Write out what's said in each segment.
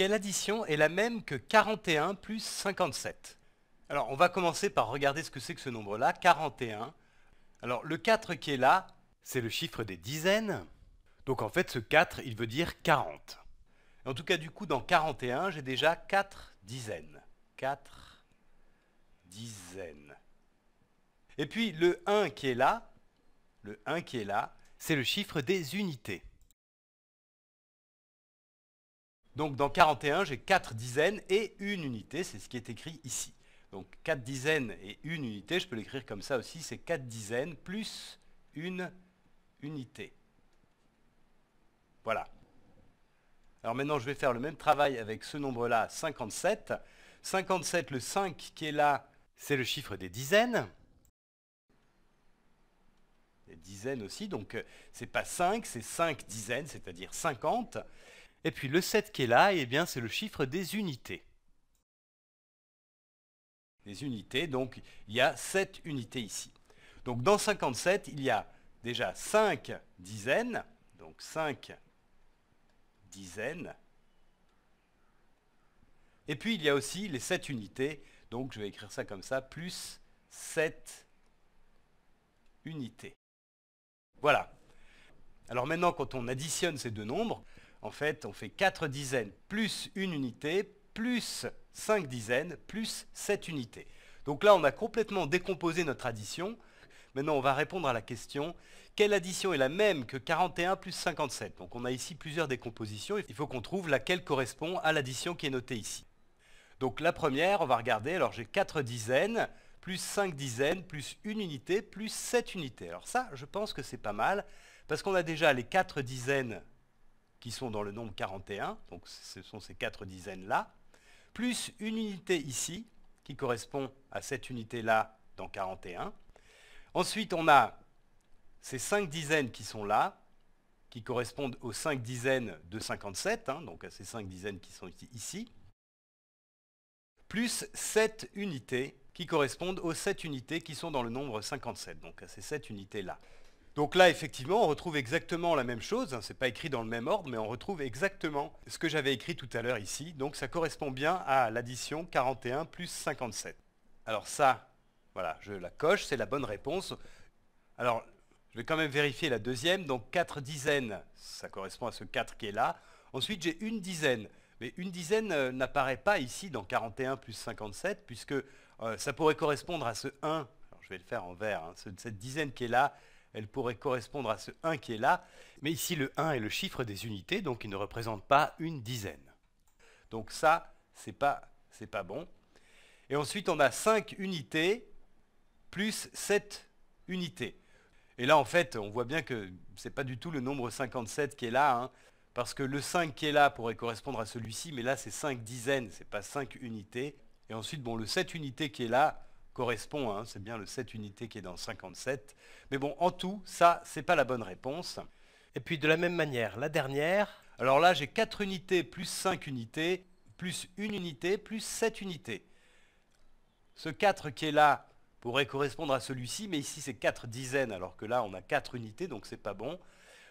quelle addition est la même que 41 plus 57 Alors, on va commencer par regarder ce que c'est que ce nombre-là, 41. Alors, le 4 qui est là, c'est le chiffre des dizaines. Donc, en fait, ce 4, il veut dire 40. En tout cas, du coup, dans 41, j'ai déjà 4 dizaines. 4 dizaines. Et puis, le 1 qui est là, le 1 qui est là, c'est le chiffre des unités. Donc dans 41, j'ai 4 dizaines et une unité, c'est ce qui est écrit ici. Donc 4 dizaines et une unité, je peux l'écrire comme ça aussi, c'est 4 dizaines plus une unité. Voilà. Alors maintenant, je vais faire le même travail avec ce nombre-là, 57. 57, le 5 qui est là, c'est le chiffre des dizaines. Des dizaines aussi, donc euh, ce n'est pas 5, c'est 5 dizaines, c'est-à-dire 50. Et puis le 7 qui est là, eh bien c'est le chiffre des unités. Les unités, donc il y a 7 unités ici. Donc dans 57, il y a déjà 5 dizaines, donc 5 dizaines. Et puis il y a aussi les 7 unités, donc je vais écrire ça comme ça, plus 7 unités. Voilà. Alors maintenant, quand on additionne ces deux nombres, en fait, on fait 4 dizaines plus une unité, plus 5 dizaines, plus 7 unités. Donc là, on a complètement décomposé notre addition. Maintenant, on va répondre à la question, quelle addition est la même que 41 plus 57 Donc on a ici plusieurs décompositions, il faut qu'on trouve laquelle correspond à l'addition qui est notée ici. Donc la première, on va regarder, alors j'ai 4 dizaines, plus 5 dizaines, plus une unité, plus 7 unités. Alors ça, je pense que c'est pas mal, parce qu'on a déjà les 4 dizaines qui sont dans le nombre 41, donc ce sont ces quatre dizaines-là, plus une unité ici, qui correspond à cette unité-là dans 41. Ensuite, on a ces cinq dizaines qui sont là, qui correspondent aux cinq dizaines de 57, hein, donc à ces cinq dizaines qui sont ici, plus sept unités qui correspondent aux sept unités qui sont dans le nombre 57, donc à ces sept unités-là. Donc là, effectivement, on retrouve exactement la même chose. Hein, ce n'est pas écrit dans le même ordre, mais on retrouve exactement ce que j'avais écrit tout à l'heure ici. Donc ça correspond bien à l'addition 41 plus 57. Alors ça, voilà, je la coche, c'est la bonne réponse. Alors, je vais quand même vérifier la deuxième. Donc 4 dizaines, ça correspond à ce 4 qui est là. Ensuite, j'ai une dizaine. Mais une dizaine euh, n'apparaît pas ici dans 41 plus 57, puisque euh, ça pourrait correspondre à ce 1. Alors, je vais le faire en vert. Hein, cette dizaine qui est là, elle pourrait correspondre à ce 1 qui est là, mais ici le 1 est le chiffre des unités, donc il ne représente pas une dizaine. Donc ça, c'est pas, pas bon. Et ensuite, on a 5 unités plus 7 unités. Et là, en fait, on voit bien que ce n'est pas du tout le nombre 57 qui est là, hein, parce que le 5 qui est là pourrait correspondre à celui-ci, mais là, c'est 5 dizaines, ce n'est pas 5 unités. Et ensuite, bon, le 7 unités qui est là, correspond, hein, c'est bien le 7 unité qui est dans 57. Mais bon, en tout, ça, c'est pas la bonne réponse. Et puis de la même manière, la dernière. Alors là, j'ai 4 unités plus 5 unités, plus 1 unité, plus 7 unités. Ce 4 qui est là pourrait correspondre à celui-ci, mais ici c'est 4 dizaines, alors que là on a 4 unités, donc c'est pas bon.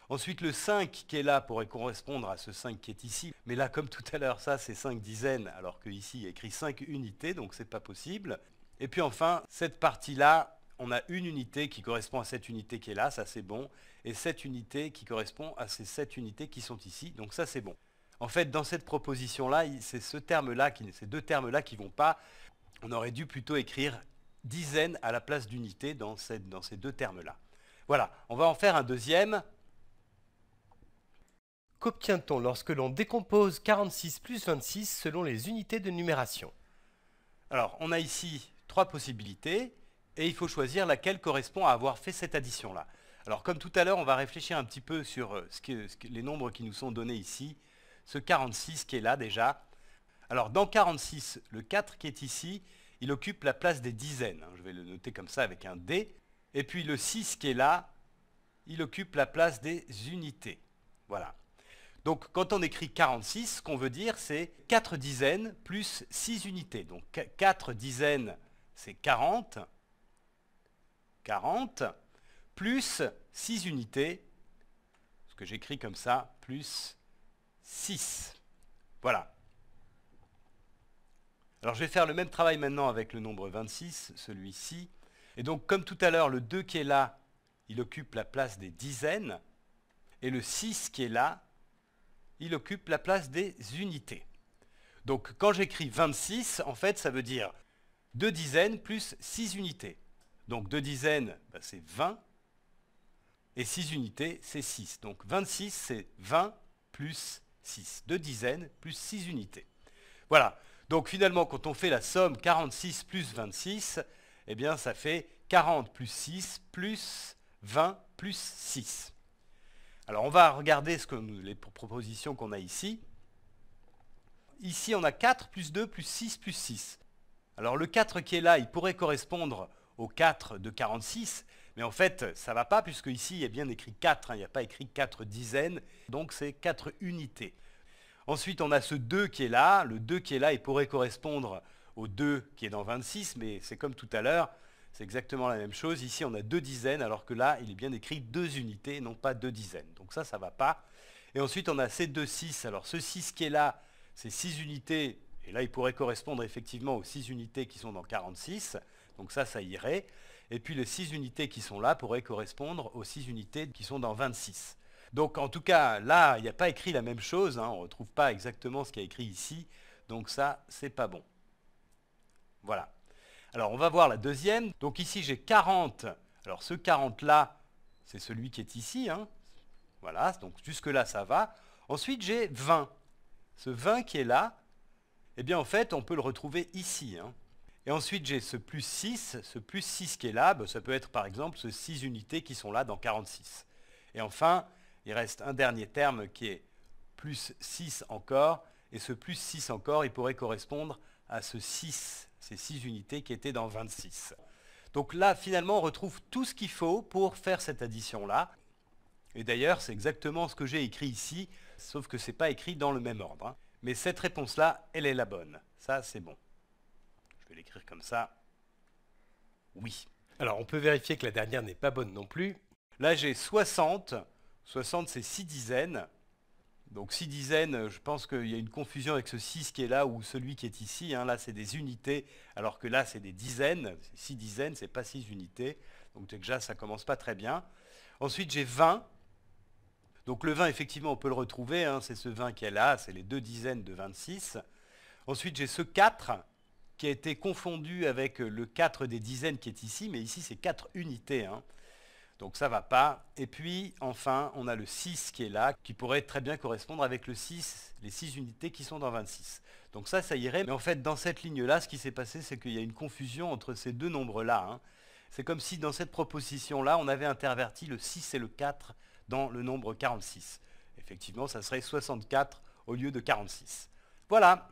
Ensuite, le 5 qui est là pourrait correspondre à ce 5 qui est ici. Mais là, comme tout à l'heure, ça, c'est 5 dizaines, alors qu'ici, il y a écrit 5 unités, donc c'est pas possible. Et puis enfin, cette partie-là, on a une unité qui correspond à cette unité qui est là, ça c'est bon, et cette unité qui correspond à ces sept unités qui sont ici, donc ça c'est bon. En fait, dans cette proposition-là, c'est ce terme-là, ces deux termes-là qui ne vont pas. On aurait dû plutôt écrire dizaines à la place d'unités dans ces deux termes-là. Voilà, on va en faire un deuxième. Qu'obtient-on lorsque l'on décompose 46 plus 26 selon les unités de numération Alors, on a ici trois possibilités et il faut choisir laquelle correspond à avoir fait cette addition-là. Alors comme tout à l'heure, on va réfléchir un petit peu sur euh, ce que, les nombres qui nous sont donnés ici, ce 46 qui est là déjà. Alors dans 46, le 4 qui est ici, il occupe la place des dizaines. Hein. Je vais le noter comme ça avec un D. Et puis le 6 qui est là, il occupe la place des unités. Voilà. Donc quand on écrit 46, ce qu'on veut dire, c'est 4 dizaines plus 6 unités. Donc 4 dizaines c'est 40, 40, plus 6 unités, ce que j'écris comme ça, plus 6. Voilà. Alors je vais faire le même travail maintenant avec le nombre 26, celui-ci. Et donc comme tout à l'heure, le 2 qui est là, il occupe la place des dizaines. Et le 6 qui est là, il occupe la place des unités. Donc quand j'écris 26, en fait, ça veut dire 2 dizaines plus 6 unités. Donc 2 dizaines, bah, c'est 20. Et 6 unités, c'est 6. Donc 26, c'est 20 plus 6. 2 dizaines plus 6 unités. Voilà. Donc finalement, quand on fait la somme 46 plus 26, eh bien ça fait 40 plus 6 plus 20 plus 6. Alors on va regarder ce que nous, les propositions qu'on a ici. Ici, on a 4 plus 2 plus 6 plus 6. Alors le 4 qui est là, il pourrait correspondre au 4 de 46, mais en fait, ça ne va pas, puisque ici, il y a bien écrit 4, hein, il n'y a pas écrit 4 dizaines, donc c'est 4 unités. Ensuite, on a ce 2 qui est là, le 2 qui est là, il pourrait correspondre au 2 qui est dans 26, mais c'est comme tout à l'heure, c'est exactement la même chose. Ici, on a 2 dizaines, alors que là, il est bien écrit 2 unités, non pas 2 dizaines. Donc ça, ça ne va pas. Et ensuite, on a ces 2 6. Alors ce 6 qui est là, c'est 6 unités et là, il pourrait correspondre effectivement aux 6 unités qui sont dans 46, donc ça, ça irait. Et puis les 6 unités qui sont là pourraient correspondre aux 6 unités qui sont dans 26. Donc en tout cas, là, il n'y a pas écrit la même chose, hein. on ne retrouve pas exactement ce qui est écrit ici, donc ça, c'est pas bon. Voilà. Alors on va voir la deuxième. Donc ici, j'ai 40. Alors ce 40-là, c'est celui qui est ici. Hein. Voilà, donc jusque-là, ça va. Ensuite, j'ai 20. Ce 20 qui est là, eh bien, en fait, on peut le retrouver ici. Hein. Et ensuite, j'ai ce plus 6, ce plus 6 qui est là, ben, ça peut être par exemple ce 6 unités qui sont là dans 46. Et enfin, il reste un dernier terme qui est plus 6 encore, et ce plus 6 encore, il pourrait correspondre à ce 6, ces 6 unités qui étaient dans 26. Donc là, finalement, on retrouve tout ce qu'il faut pour faire cette addition-là. Et d'ailleurs, c'est exactement ce que j'ai écrit ici, sauf que ce n'est pas écrit dans le même ordre. Hein. Mais cette réponse-là, elle est la bonne. Ça, c'est bon. Je vais l'écrire comme ça. Oui. Alors, on peut vérifier que la dernière n'est pas bonne non plus. Là, j'ai 60. 60, c'est 6 dizaines. Donc 6 dizaines, euh, je pense qu'il y a une confusion avec ce 6 qui est là ou celui qui est ici. Hein. Là, c'est des unités, alors que là, c'est des dizaines. 6 dizaines, c'est pas 6 unités. Donc déjà, ça ne commence pas très bien. Ensuite, j'ai 20. Donc le 20, effectivement, on peut le retrouver. Hein. c'est ce 20 qui est là, c'est les deux dizaines de 26. Ensuite, j'ai ce 4 qui a été confondu avec le 4 des dizaines qui est ici, mais ici, c'est 4 unités. Hein. Donc ça ne va pas. Et puis, enfin, on a le 6 qui est là, qui pourrait très bien correspondre avec le 6, les 6 unités qui sont dans 26. Donc ça, ça irait. Mais en fait, dans cette ligne-là, ce qui s'est passé, c'est qu'il y a une confusion entre ces deux nombres-là. Hein. C'est comme si dans cette proposition-là, on avait interverti le 6 et le 4 dans le nombre 46. Effectivement, ça serait 64 au lieu de 46. Voilà,